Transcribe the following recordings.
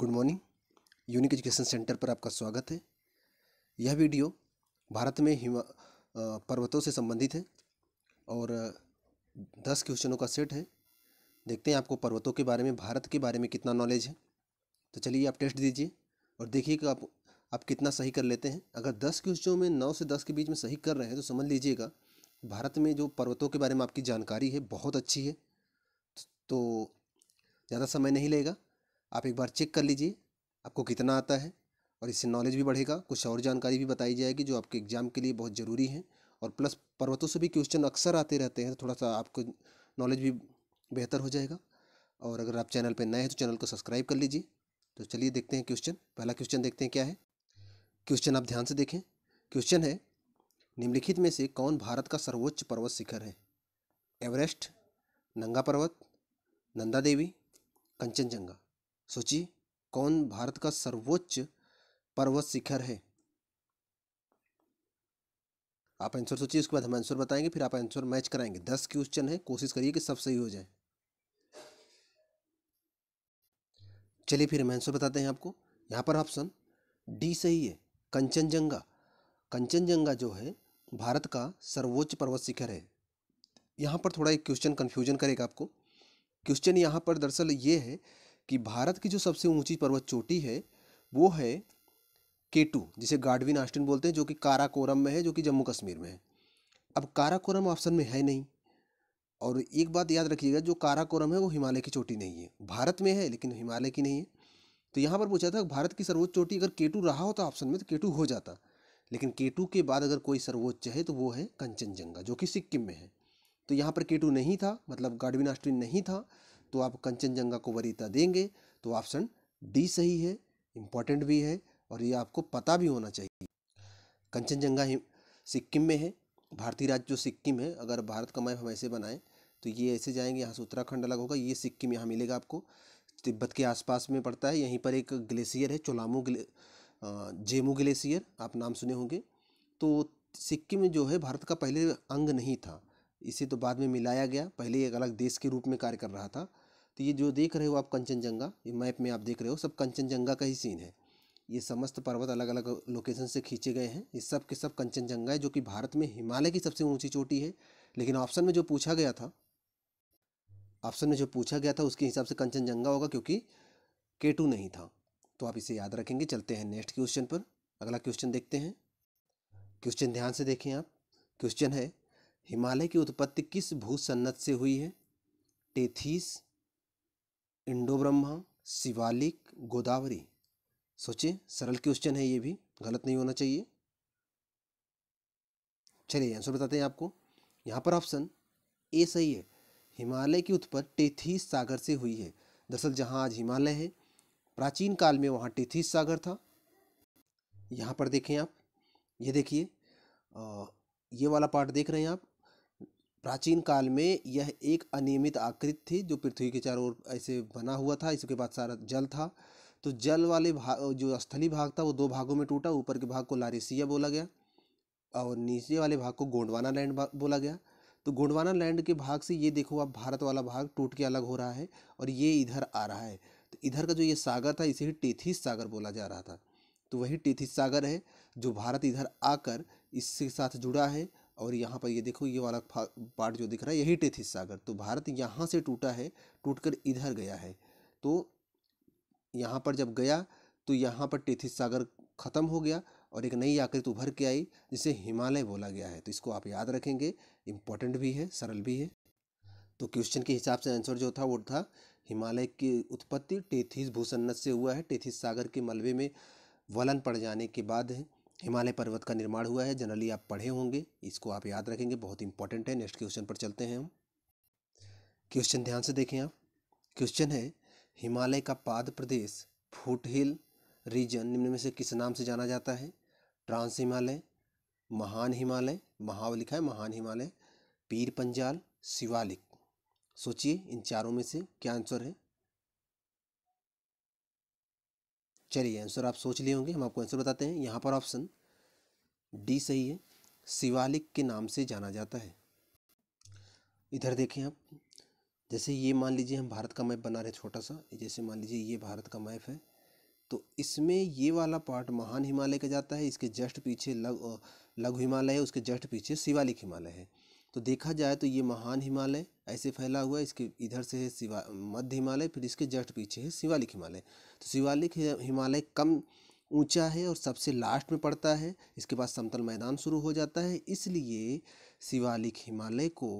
good morning Unique Education Centre पर आपका स्वागत है यह वीडियो भारत में हिमा पर्वतों से संबंधित है और दस क्वेश्चनों का सेट है देखते हैं आपको पर्वतों के बारे में भारत के बारे में कितना नॉलेज है तो चलिए आप टेस्ट दीजिए और देखिए कि आप आप कितना सही कर लेते हैं अगर दस क्वेश्चनों में नौ से दस के बीच में सही कर रहे हैं तो समझ लीजिएगा भारत में जो पर्वतों के बारे में आपकी जानकारी है बहुत अच्छी है तो, तो ज़्यादा समय नहीं लेगा आप एक बार चेक कर लीजिए आपको कितना आता है और इससे नॉलेज भी बढ़ेगा कुछ और जानकारी भी बताई जाएगी जो आपके एग्ज़ाम के लिए बहुत ज़रूरी है और प्लस पर्वतों से भी क्वेश्चन अक्सर आते रहते हैं तो थोड़ा सा आपको नॉलेज भी बेहतर हो जाएगा और अगर आप चैनल पर नए हैं तो चैनल को सब्सक्राइब कर लीजिए तो चलिए देखते हैं क्वेश्चन पहला क्वेश्चन देखते हैं क्या है क्वेश्चन आप ध्यान से देखें क्वेश्चन है निम्नलिखित में से कौन भारत का सर्वोच्च पर्वत शिखर है एवरेस्ट नंगा पर्वत नंदा देवी कंचनजंगा सोचिए कौन भारत का सर्वोच्च पर्वत शिखर है आप आंसर सोचिए उसके बाद हम आंसर बताएंगे फिर आप आंसर मैच कराएंगे दस क्वेश्चन है कोशिश करिए कि सब सही हो जाए चलिए फिर हम आंसर बताते हैं आपको यहाँ पर ऑप्शन डी सही है कंचनजंगा कंचनजंगा जो है भारत का सर्वोच्च पर्वत शिखर है यहाँ पर थोड़ा एक क्वेश्चन कन्फ्यूजन करेगा आपको क्वेश्चन यहाँ पर दरअसल ये है कि भारत की जो सबसे ऊंची पर्वत चोटी है वो है केटू जिसे गाडविन आस्टिन बोलते हैं जो कि काराकोरम में है जो कि जम्मू कश्मीर में है अब काराकोरम ऑप्शन में है नहीं और एक बात याद रखिएगा जो काराकोरम है वो हिमालय की चोटी नहीं है भारत में है लेकिन हिमालय की नहीं है तो यहाँ पर पूछा था भारत की सर्वोच्च चोटी अगर केटू रहा होता ऑप्शन में तो केटू हो जाता लेकिन केटू के बाद अगर कोई सर्वोच्च है तो वो है कंचनजंगा जो कि सिक्किम में है तो यहाँ पर केटू नहीं था मतलब गाडविन आस्टिन नहीं था तो आप कंचनजंगा को वरीयता देंगे तो ऑप्शन डी सही है इम्पॉर्टेंट भी है और ये आपको पता भी होना चाहिए कंचनजंगा सिक्किम में है भारतीय राज्य जो सिक्किम है अगर भारत का मैप हम ऐसे बनाएं तो ये ऐसे जाएंगे यहाँ से उत्तराखंड अलग होगा ये सिक्किम यहाँ मिलेगा आपको तिब्बत के आसपास में पड़ता है यहीं पर एक ग्लेशियर है चोलामू ग्ले जेमू ग्लेशियर आप नाम सुने होंगे तो सिक्किम जो है भारत का पहले अंग नहीं था इसे तो बाद में मिलाया गया पहले एक अलग देश के रूप में कार्य कर रहा था तो ये जो देख रहे हो आप कंचनजंगा ये मैप में आप देख रहे हो सब कंचनजंगा का ही सीन है ये समस्त पर्वत अलग अलग लोकेशन से खींचे गए हैं ये सब के सब कंचनजंगा है जो कि भारत में हिमालय की सबसे ऊंची चोटी है लेकिन ऑप्शन में जो पूछा गया था ऑप्शन में जो पूछा गया था उसके हिसाब से कंचनजंगा होगा क्योंकि के नहीं था तो आप इसे याद रखेंगे चलते हैं नेक्स्ट क्वेश्चन पर अगला क्वेश्चन देखते हैं क्वेश्चन ध्यान से देखें आप क्वेश्चन है हिमालय की उत्पत्ति किस भूसन्नत से हुई है टेथीस इंडो ब्रह्मा शिवालिक गोदावरी सोचिए सरल क्वेश्चन है ये भी गलत नहीं होना चाहिए चलिए आंसर बताते हैं आपको यहाँ पर ऑप्शन ए सही है हिमालय की उत्पत्ति टेथीस सागर से हुई है दरअसल जहाँ आज हिमालय है प्राचीन काल में वहाँ टेथीस सागर था यहाँ पर देखें आप ये देखिए ये वाला पार्ट देख रहे हैं आप प्राचीन काल में यह एक अनियमित आकृति थी जो पृथ्वी के चारों ओर ऐसे बना हुआ था इसके बाद सारा जल था तो जल वाले भाग जो स्थली भाग था वो दो भागों में टूटा ऊपर के भाग को लारिसिया बोला गया और नीचे वाले भाग को गोंडवाना लैंड बोला गया तो गोंडवाना लैंड के भाग से ये देखो आप भारत वाला भाग टूट के अलग हो रहा है और ये इधर आ रहा है तो इधर का जो ये सागर था इसे ही टेथिस सागर बोला जा रहा था तो वही टेथिस सागर है जो भारत इधर आकर इसके साथ जुड़ा है और यहाँ पर ये देखो ये वाला पार्ट जो दिख रहा है यही टेथिस सागर तो भारत यहाँ से टूटा है टूटकर इधर गया है तो यहाँ पर जब गया तो यहाँ पर टेथिस सागर ख़त्म हो गया और एक नई आकृति उभर के आई जिसे हिमालय बोला गया है तो इसको आप याद रखेंगे इम्पोर्टेंट भी है सरल भी है तो क्वेश्चन के हिसाब से आंसर जो था वो था हिमालय की उत्पत्ति टेथिस भूसन्नत से हुआ है टेथिस सागर के मलबे में वलन पड़ जाने के बाद है हिमालय पर्वत का निर्माण हुआ है जनरली आप पढ़े होंगे इसको आप याद रखेंगे बहुत इंपॉर्टेंट है नेक्स्ट क्वेश्चन पर चलते हैं हम क्वेश्चन ध्यान से देखें आप क्वेश्चन है हिमालय का पाद प्रदेश फुट हिल रीजन निम्न में से किस नाम से जाना जाता है ट्रांस हिमालय महान हिमालय महाव लिखा है महान हिमालय पीर पंजाल शिवालिक सोचिए इन चारों में से क्या आंसर है चलिए आंसर आप सोच लिए होंगे हम आपको आंसर बताते हैं यहाँ पर ऑप्शन डी सही है शिवालिक के नाम से जाना जाता है इधर देखें आप जैसे ये मान लीजिए हम भारत का मैप बना रहे छोटा सा जैसे मान लीजिए ये भारत का मैप है तो इसमें ये वाला पार्ट महान हिमालय का जाता है इसके जस्ट पीछे लघु लघु हिमालय है उसके जस्ट पीछे शिवालिक हिमालय है तो देखा जाए तो ये महान हिमालय ऐसे फैला हुआ है इसके इधर से है शिवा मध्य हिमालय फिर इसके जस्ट पीछे है शिवालिक हिमालय तो शिवालिक हिमालय कम ऊंचा है और सबसे लास्ट में पड़ता है इसके बाद समतल मैदान शुरू हो जाता है इसलिए शिवालिक हिमालय को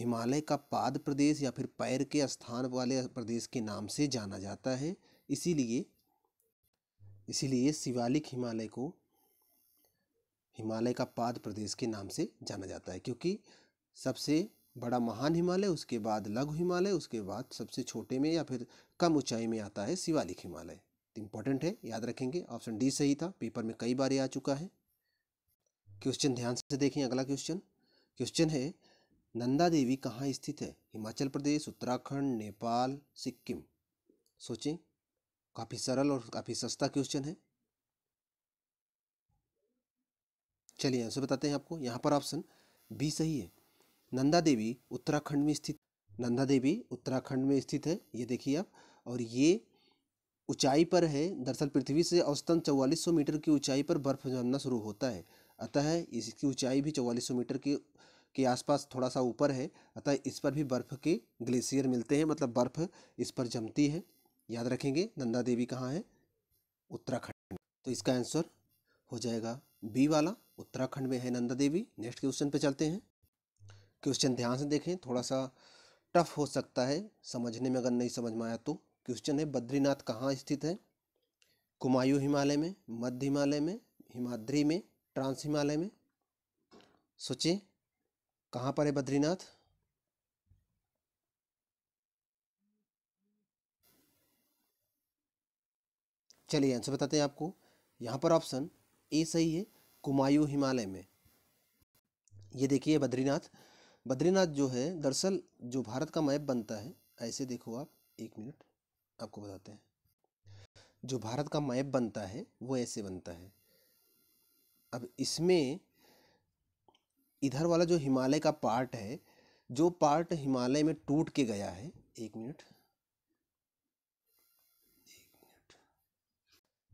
हिमालय का पाद प्रदेश या फिर पैर के स्थान वाले प्रदेश के नाम से जाना जाता है इसीलिए इसीलिए शिवालिक हिमालय को हिमालय का पाद प्रदेश के नाम से जाना जाता है क्योंकि सबसे बड़ा महान हिमालय उसके बाद लघु हिमालय उसके बाद सबसे छोटे में या फिर कम ऊंचाई में आता है शिवालिक हिमालय तो इम्पोर्टेंट है याद रखेंगे ऑप्शन डी सही था पेपर में कई बार ये आ चुका है क्वेश्चन ध्यान से देखें अगला क्वेश्चन क्वेश्चन है नंदा देवी कहाँ स्थित है हिमाचल प्रदेश उत्तराखंड नेपाल सिक्किम सोचें काफ़ी सरल और काफ़ी सस्ता क्वेश्चन है चलिए आंसर बताते हैं आपको यहाँ पर ऑप्शन बी सही है नंदा देवी उत्तराखंड में स्थित नंदा देवी उत्तराखंड में स्थित है ये देखिए आप और ये ऊंचाई पर है दरअसल पृथ्वी से औसतन 4400 मीटर की ऊंचाई पर बर्फ जमना शुरू होता है अतः इसकी ऊंचाई भी 4400 मीटर के के आसपास थोड़ा सा ऊपर है अतः इस पर भी बर्फ़ के ग्लेशियर मिलते हैं मतलब बर्फ़ इस पर जमती है याद रखेंगे नंदा देवी कहाँ है उत्तराखंड तो इसका आंसर हो जाएगा बी वाला उत्तराखंड में है नंदा देवी नेक्स्ट क्वेश्चन पे चलते हैं क्वेश्चन ध्यान से देखें थोड़ा सा टफ हो सकता है समझने में अगर नहीं समझ में आया तो क्वेश्चन है बद्रीनाथ कहाँ स्थित है कुमायूं हिमालय में मध्य हिमालय में हिमाद्री में ट्रांस हिमालय में सोचिए कहाँ पर है बद्रीनाथ चलिए आंसर बताते हैं आपको यहाँ पर ऑप्शन ए सही है कुमायूं हिमालय में ये देखिए बद्रीनाथ बद्रीनाथ जो है दरअसल जो भारत का मैप बनता है ऐसे देखो आप एक मिनट आपको बताते हैं जो भारत का मैप बनता है वो ऐसे बनता है अब इसमें इधर वाला जो हिमालय का पार्ट है जो पार्ट हिमालय में टूट के गया है एक मिनट एक मिनट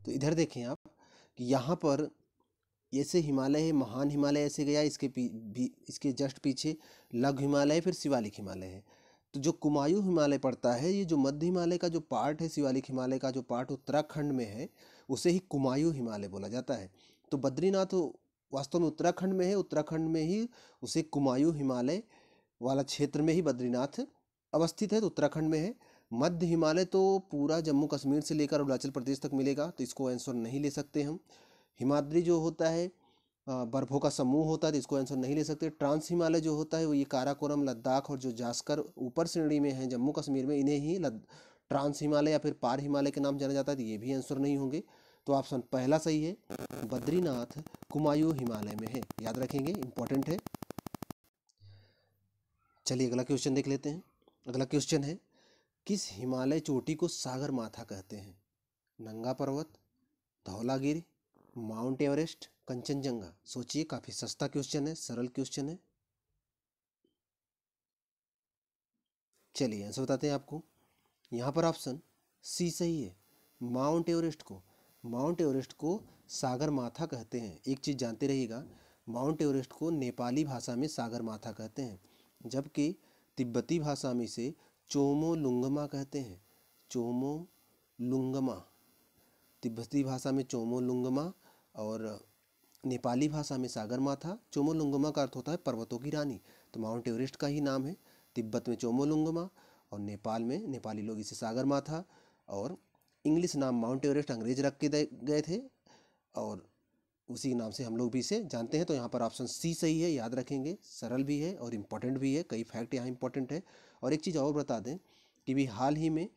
तो इधर देखें आप कि यहाँ पर ऐसे हिमालय है महान हिमालय ऐसे गया इसके पी, भी इसके जस्ट पीछे लघु हिमालय फिर शिवालिक हिमालय है तो जो कुमायूं हिमालय पड़ता है ये जो मध्य हिमालय का जो पार्ट है शिवालिक हिमालय का जो पार्ट उत्तराखंड में है उसे ही कुमायूं हिमालय बोला जाता है तो बद्रीनाथ वास्तव में उत्तराखंड में है उत्तराखंड में ही उसे कुमायूं हिमालय वाला क्षेत्र में ही बद्रीनाथ अवस्थित है तो उत्तराखंड में है मध्य हिमालय तो पूरा जम्मू कश्मीर से लेकर अरुणाचल प्रदेश तक मिलेगा तो इसको आंसर नहीं ले सकते हम हिमाद्री जो होता है बर्फ़ों का समूह होता है तो इसको आंसर नहीं ले सकते ट्रांस हिमालय जो होता है वो ये काराकोरम लद्दाख और जो जास्कर ऊपर श्रेणी में है जम्मू कश्मीर में इन्हें ही ट्रांस हिमालय या फिर पार हिमालय के नाम जाना जाता है तो ये भी आंसर नहीं होंगे तो ऑप्शन पहला सही है बद्रीनाथ कुमायूं हिमालय में है याद रखेंगे इंपॉर्टेंट है चलिए अगला क्वेश्चन देख लेते हैं अगला क्वेश्चन है किस हिमालय चोटी को सागर माथा कहते हैं नंगा पर्वत धौलागिरी माउंट एवरेस्ट कंचनजंगा सोचिए काफ़ी सस्ता क्वेश्चन है सरल क्वेश्चन है चलिए आंसर बताते हैं आपको यहाँ पर ऑप्शन सी सही है माउंट एवरेस्ट को माउंट एवरेस्ट को सागर माथा कहते हैं एक चीज़ जानते रहिएगा माउंट एवरेस्ट को नेपाली भाषा में सागर माथा कहते हैं जबकि तिब्बती भाषा में इसे चोमो लुंगमा कहते हैं चोमो लुंगमा तिब्बती भाषा में चोमो लुंगमा और नेपाली भाषा में सागर माथा चोमोलुंगमा का अर्थ होता है पर्वतों की रानी तो माउंट एवरेस्ट का ही नाम है तिब्बत में चोमोलुंगमा और नेपाल में नेपाली लोग इसे सागर माथा और इंग्लिश नाम माउंट एवरेस्ट अंग्रेज रख के गए थे और उसी नाम से हम लोग भी इसे जानते हैं तो यहाँ पर ऑप्शन सी सही है याद रखेंगे सरल भी है और इम्पोर्टेंट भी है कई फैक्ट यहाँ इम्पोर्टेंट है और एक चीज़ और बता दें कि भी हाल ही में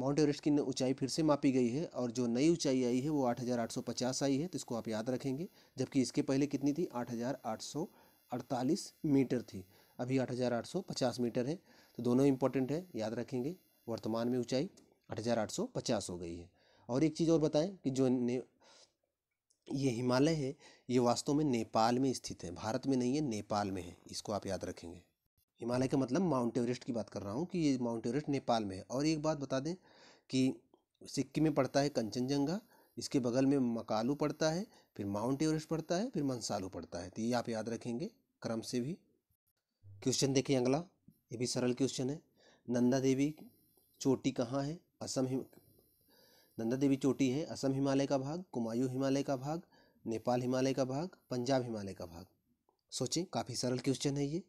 माउंट एवरेस्ट की ऊंचाई फिर से मापी गई है और जो नई ऊंचाई आई है वो 8,850 आई है तो इसको आप याद रखेंगे जबकि इसके पहले कितनी थी 8,848 मीटर थी अभी 8,850 मीटर है तो दोनों इम्पोर्टेंट है याद रखेंगे वर्तमान में ऊंचाई 8,850 हो गई है और एक चीज़ और बताएं कि जो ने ये हिमालय है ये वास्तव में नेपाल में स्थित है भारत में नहीं है नेपाल में है इसको आप याद रखेंगे हिमालय का मतलब माउंट एवरेस्ट की बात कर रहा हूँ कि ये माउंट एवरेस्ट नेपाल में है और एक बात बता दें कि सिक्किम में पड़ता है कंचनजंगा इसके बगल में मकालू पड़ता है फिर माउंट एवरेस्ट पड़ता है फिर मनसालू पड़ता है तो ये आप याद रखेंगे क्रम से भी क्वेश्चन देखिए अगला ये भी सरल क्वेश्चन है नंदा देवी चोटी कहाँ है असम हिम नंदा देवी चोटी है असम हिमालय का भाग कुमायूं हिमालय का भाग नेपाल हिमालय का भाग पंजाब हिमालय का भाग सोचें काफ़ी सरल क्वेश्चन है ये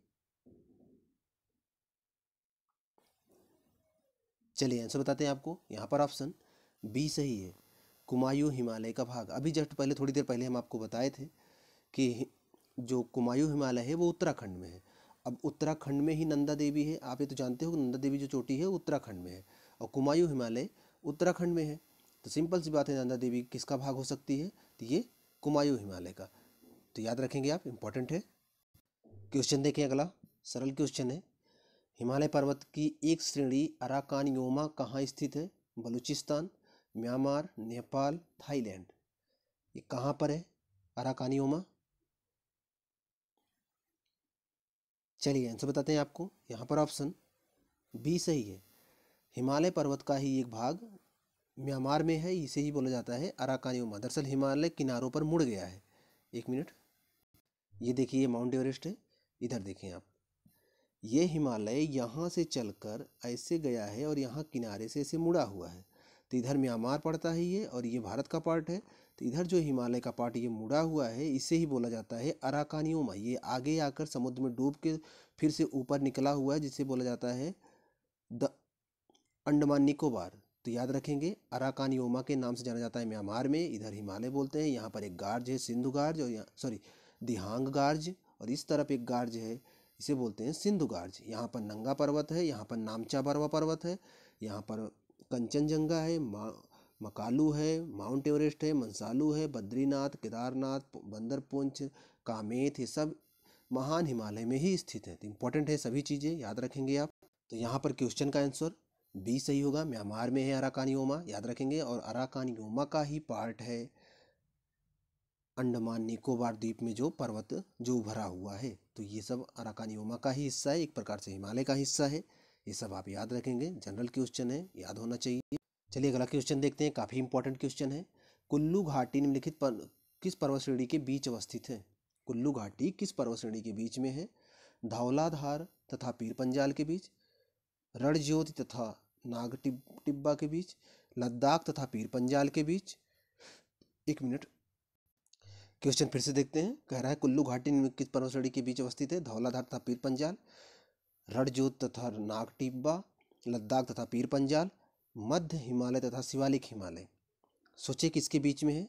चलिए आंसर बताते हैं आपको यहाँ पर ऑप्शन बी सही है कुमायूं हिमालय का भाग अभी जस्ट पहले थोड़ी देर पहले हम आपको बताए थे कि जो कुमायूं हिमालय है वो उत्तराखंड में है अब उत्तराखंड में ही नंदा देवी है आप ये तो जानते हो नंदा देवी जो चोटी है उत्तराखंड में है और कुमायूं हिमालय उत्तराखंड में है तो सिंपल सी बात है नंदा देवी किसका भाग हो सकती है तो ये कुमायूं हिमालय का तो याद रखेंगे आप इम्पॉर्टेंट है क्वेश्चन देखें अगला सरल क्वेश्चन है हिमालय पर्वत की एक श्रेणी अराकान योमा कहाँ स्थित है बलूचिस्तान म्यांमार नेपाल थाईलैंड ये कहाँ पर है अराकान योमा चलिए आंसर बताते हैं आपको यहाँ पर ऑप्शन बी सही है हिमालय पर्वत का ही एक भाग म्यांमार में है इसे ही बोला जाता है अराकान योमा दरअसल हिमालय किनारों पर मुड़ गया है एक मिनट ये देखिए माउंट एवरेस्ट है इधर देखें आप ये हिमालय यहाँ से चलकर ऐसे गया है और यहाँ किनारे से ऐसे मुड़ा हुआ है तो इधर म्यांमार पड़ता है ये और ये भारत का पार्ट है तो इधर जो हिमालय का पार्ट ये मुड़ा हुआ है इसे ही बोला जाता है अराकानियोमा ये आगे आकर समुद्र में डूब के फिर से ऊपर निकला हुआ है जिसे बोला जाता है द अंडमान निकोबार तो याद रखेंगे अराकानियोमा के नाम से जाना जाता है म्यांमार में इधर हिमालय बोलते हैं यहाँ पर एक गार्ज है सिंधु गार्ज और यहाँ सॉरी दिहांग गार्ज और इस तरफ एक गार्ज है इसे बोलते हैं सिंधु गार्ज यहाँ पर नंगा पर्वत है यहाँ पर नामचा बर्वा पर्वत है यहाँ पर कंचनजंगा है मकालू है माउंट एवरेस्ट है मंसालू है बद्रीनाथ केदारनाथ पुंछ कामेत ये सब महान हिमालय में ही स्थित है तो इम्पोर्टेंट है सभी चीज़ें याद रखेंगे आप तो यहाँ पर क्वेश्चन का आंसर बी सही होगा म्यांमार में है अराकानी याद रखेंगे और अराकानी योमा का ही पार्ट है अंडमान निकोबार द्वीप में जो पर्वत जो उभरा हुआ है तो ये सब अराकानियोमा का ही हिस्सा है एक प्रकार से हिमालय का हिस्सा है ये सब आप याद रखेंगे जनरल क्वेश्चन है याद होना चाहिए चलिए अगला क्वेश्चन देखते हैं काफ़ी इंपॉर्टेंट क्वेश्चन है कुल्लू घाटी निम्नलिखित पर, किस पर्वत श्रेणी के बीच अवस्थित है कुल्लू घाटी किस पर्वत श्रेणी के बीच में है धौलाधार तथा पीर पंजाल के बीच रणज्योति तथा नाग टिब्बा के बीच लद्दाख तथा पीर पंजाल के बीच एक मिनट क्वेश्चन फिर से देखते हैं कह रहा है कुल्लू घाटी किस पर्वत श्रेणी के बीच अवस्थित है धौलाधार तथा पीर पंजाल रणजोत तथा नाग टिब्बा लद्दाख तथा पीर पंजाल मध्य हिमालय तथा शिवालिक हिमालय सोचे किसके बीच में है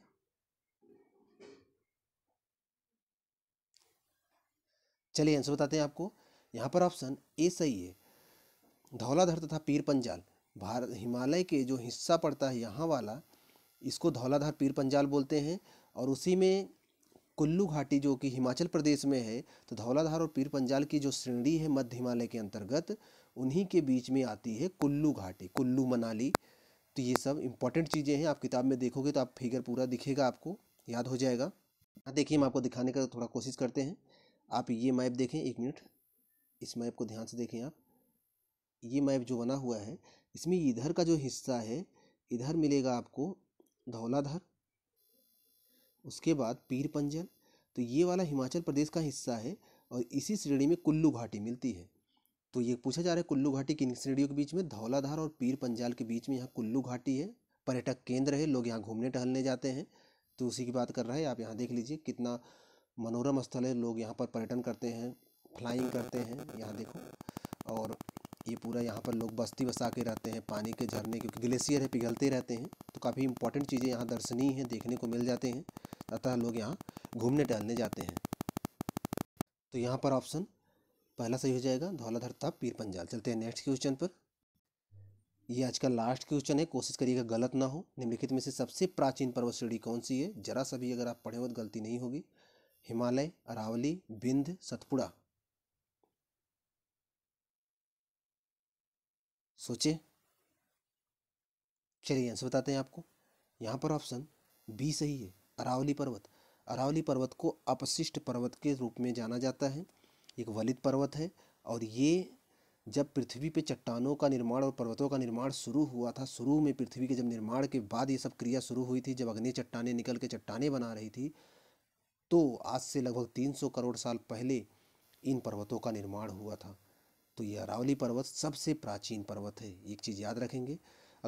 चलिए आंसर बताते हैं आपको यहाँ पर ऑप्शन ए सही है धौलाधर तथा पीर पंजाल भारत हिमालय के जो हिस्सा पड़ता है यहाँ वाला इसको धौलाधार पीर पंजाल बोलते हैं और उसी में कुल्लू घाटी जो कि हिमाचल प्रदेश में है तो धौलाधार और पीर पंजाल की जो श्रेणी है मध्य हिमालय के अंतर्गत उन्हीं के बीच में आती है कुल्लू घाटी कुल्लू मनाली तो ये सब इंपॉर्टेंट चीज़ें हैं आप किताब में देखोगे तो आप फिगर पूरा दिखेगा आपको याद हो जाएगा हाँ, देखिए हम आपको दिखाने का थोड़ा कोशिश करते हैं आप ये मैप देखें एक मिनट इस मैप को ध्यान से देखें आप ये मैप जो बना हुआ है इसमें इधर का जो हिस्सा है इधर मिलेगा आपको धौलाधार उसके बाद पीर पंजन तो ये वाला हिमाचल प्रदेश का हिस्सा है और इसी श्रेणी में कुल्लू घाटी मिलती है तो ये पूछा जा रहा है कुल्लू घाटी किन श्रेणियों के बीच में धौलाधार और पीर पंजाल के बीच में यहाँ कुल्लू घाटी है पर्यटक केंद्र है लोग यहाँ घूमने टहलने जाते हैं तो उसी की बात कर रहा है आप यहाँ देख लीजिए कितना मनोरम स्थल है लोग यहाँ पर पर्यटन करते हैं फ्लाइंग करते हैं यहाँ देखो और ये पूरा यहाँ पर लोग बस्ती बसा के रहते हैं पानी के झरने क्योंकि ग्लेशियर है पिघलते रहते हैं तो काफ़ी इंपॉर्टेंट चीज़ें यहाँ दर्शनीय हैं देखने को मिल जाते हैं अतः लोग यहाँ घूमने टहलने जाते हैं तो यहाँ पर ऑप्शन पहला सही हो जाएगा धौलाधर था पीर पंजाल चलते हैं नेक्स्ट क्वेश्चन पर ये आज का लास्ट क्वेश्चन है कोशिश करिएगा गलत ना हो निम्नलिखित में से सबसे प्राचीन पर्वत श्रेणी कौन सी है जरा सा भी अगर आप पढ़े हो तो गलती नहीं होगी हिमालय अरावली बिंध सतपुड़ा सोचे चलिए आंसर बताते हैं आपको यहाँ पर ऑप्शन बी सही है अरावली पर्वत अरावली पर्वत को अपशिष्ट पर्वत के रूप में जाना जाता है एक वलित पर्वत है और ये जब पृथ्वी पे चट्टानों का निर्माण और पर्वतों का निर्माण शुरू हुआ था शुरू में पृथ्वी के जब निर्माण के बाद ये सब क्रिया शुरू हुई थी जब अग्नि चट्टाने निकल के चट्टाने बना रही थी तो आज से लगभग 300 करोड़ साल पहले इन पर्वतों का निर्माण हुआ था तो ये अरावली पर्वत सबसे प्राचीन पर्वत है एक चीज़ याद रखेंगे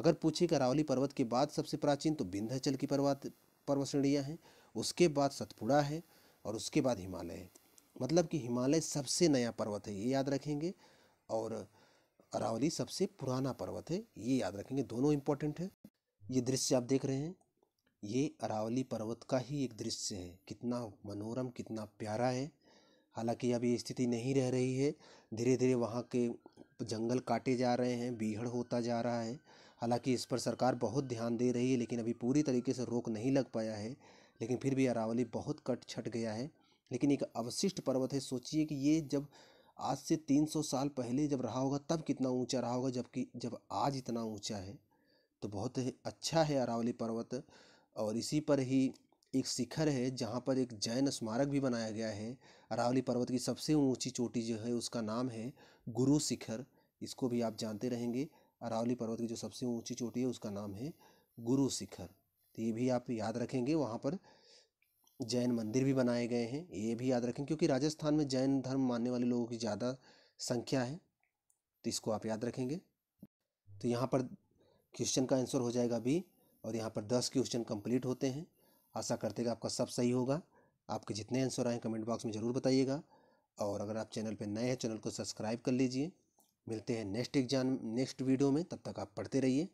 अगर पूछे कि अरावली पर्वत के बाद सबसे प्राचीन तो विंध्याचल की पर्वत पर्व श्रेणियाँ हैं उसके बाद सतपुड़ा है और उसके बाद हिमालय है मतलब कि हिमालय सबसे नया पर्वत है ये याद रखेंगे और अरावली सबसे पुराना पर्वत है ये याद रखेंगे दोनों इम्पोर्टेंट है ये दृश्य आप देख रहे हैं ये अरावली पर्वत का ही एक दृश्य है कितना मनोरम कितना प्यारा है हालांकि अब ये स्थिति नहीं रह रही है धीरे धीरे वहाँ के जंगल काटे जा रहे हैं बीहड़ होता जा रहा है हालांकि इस पर सरकार बहुत ध्यान दे रही है लेकिन अभी पूरी तरीके से रोक नहीं लग पाया है लेकिन फिर भी अरावली बहुत कट छट गया है लेकिन एक अवशिष्ट पर्वत है सोचिए कि ये जब आज से 300 साल पहले जब रहा होगा तब कितना ऊंचा रहा होगा जबकि जब आज इतना ऊंचा है तो बहुत अच्छा है अरावली पर्वत और इसी पर ही एक शिखर है जहाँ पर एक जैन स्मारक भी बनाया गया है अरावली पर्वत की सबसे ऊंची चोटी जो है उसका नाम है गुरु शिखर इसको भी आप जानते रहेंगे अरावली पर्वत की जो सबसे ऊँची चोटी है उसका नाम है गुरु शिखर तो ये भी आप याद रखेंगे वहाँ पर जैन मंदिर भी बनाए गए हैं ये भी याद रखें क्योंकि राजस्थान में जैन धर्म मानने वाले लोगों की ज़्यादा संख्या है तो इसको आप याद रखेंगे तो यहाँ पर क्वेश्चन का आंसर हो जाएगा बी और यहाँ पर दस क्वेश्चन कंप्लीट होते हैं आशा करते हैं आपका सब सही होगा आपके जितने आंसर आए कमेंट बॉक्स में ज़रूर बताइएगा और अगर आप चैनल पर नए हैं चैनल को सब्सक्राइब कर लीजिए मिलते हैं नेक्स्ट एग्जाम नेक्स्ट वीडियो में तब तक आप पढ़ते रहिए